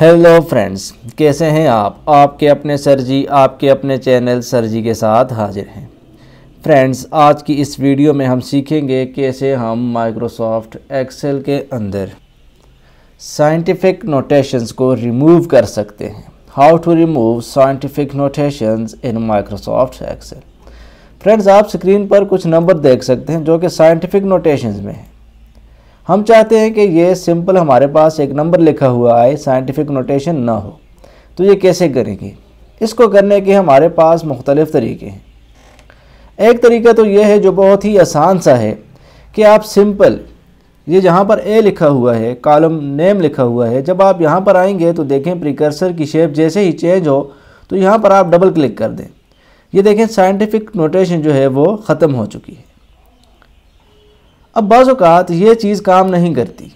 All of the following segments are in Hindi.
हेलो फ्रेंड्स कैसे हैं आप आपके अपने सर जी आपके अपने चैनल सर जी के साथ हाजिर हैं फ्रेंड्स आज की इस वीडियो में हम सीखेंगे कैसे हम माइक्रोसॉफ्ट एक्सेल के अंदर साइंटिफिक नोटेशंस को रिमूव कर सकते हैं how to remove scientific notations in Microsoft Excel friends आप स्क्रीन पर कुछ नंबर देख सकते हैं जो कि साइंटिफिक नोटेशंस में हैं हम चाहते हैं कि ये सिंपल हमारे पास एक नंबर लिखा हुआ आए साइंटिफिक नोटेशन ना हो तो ये कैसे करेंगे इसको करने के हमारे पास मुख्तलिफ़ तरीके हैं एक तरीका तो ये है जो बहुत ही आसान सा है कि आप सिंपल ये जहाँ पर ए लिखा हुआ है कॉलम नेम लिखा हुआ है जब आप यहाँ पर आएंगे तो देखें प्रिकर्सर की शेप जैसे ही चेंज हो तो यहाँ पर आप डबल क्लिक कर दें ये देखें साइंटिफिक नोटेशन जो है वो ख़त्म हो चुकी है अब बाज़ात ये चीज़ काम नहीं करती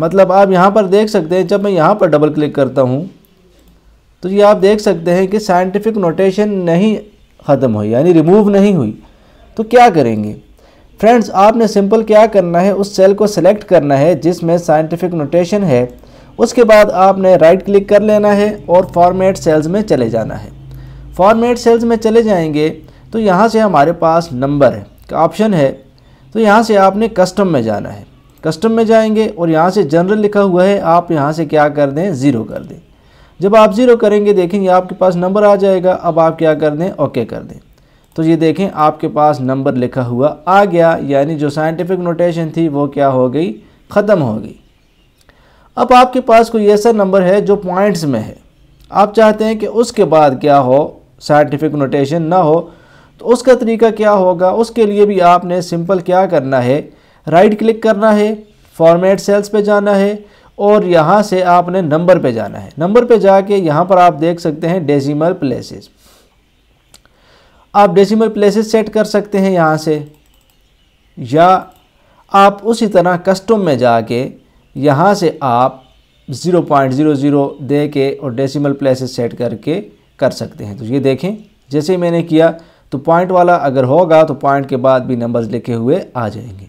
मतलब आप यहाँ पर देख सकते हैं जब मैं यहाँ पर डबल क्लिक करता हूँ तो ये आप देख सकते हैं कि साइंटिफिक नोटेशन नहीं ख़त्म हुई यानी रिमूव नहीं हुई तो क्या करेंगे फ्रेंड्स आपने सिंपल क्या करना है उस सेल को सिलेक्ट करना है जिसमें साइंटिफिक नोटेशन है उसके बाद आपने राइट क्लिक कर लेना है और फॉर्मेट सेल्स में चले जाना है फॉर्मेट सेल्स में चले जाएंगे तो यहाँ से हमारे पास नंबर है ऑप्शन है तो यहाँ से आपने कस्टम में जाना है कस्टम में जाएंगे और यहाँ से जनरल लिखा हुआ है आप यहाँ से क्या कर दें ज़ीरो कर दें जब आप ज़ीरो करेंगे देखेंगे आपके पास नंबर आ जाएगा अब आप क्या कर दें ओके कर दें तो ये देखें आपके पास नंबर लिखा हुआ आ गया यानी जो साइंटिफिक नोटेशन थी वो क्या हो गई ख़त्म हो गई अब आपके पास कोई ऐसा नंबर है जो पॉइंट्स में है आप चाहते हैं कि उसके बाद क्या हो साइंटिफिक नोटेशन ना हो तो उसका तरीका क्या होगा उसके लिए भी आपने सिंपल क्या करना है राइट क्लिक करना है फॉर्मेट सेल्स पे जाना है और यहाँ से आपने नंबर पे जाना है नंबर पे जाके यहाँ पर आप देख सकते हैं डेसिमल प्लेसेस आप डेसिमल प्लेसेस सेट कर सकते हैं यहाँ से या आप उसी तरह कस्टम में जाके यहाँ से आप 0.00 दे के और डेसिमल प्लेसेस सेट करके कर सकते हैं तो ये देखें जैसे ही मैंने किया तो पॉइंट वाला अगर होगा तो पॉइंट के बाद भी नंबर्स लिखे हुए आ जाएंगे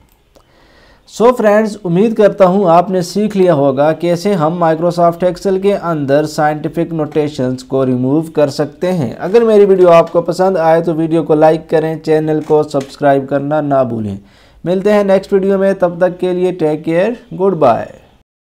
सो so फ्रेंड्स उम्मीद करता हूँ आपने सीख लिया होगा कैसे हम माइक्रोसॉफ्ट एक्सेल के अंदर साइंटिफिक नोटेशंस को रिमूव कर सकते हैं अगर मेरी वीडियो आपको पसंद आए तो वीडियो को लाइक करें चैनल को सब्सक्राइब करना ना भूलें मिलते हैं नेक्स्ट वीडियो में तब तक के लिए टेक केयर गुड बाय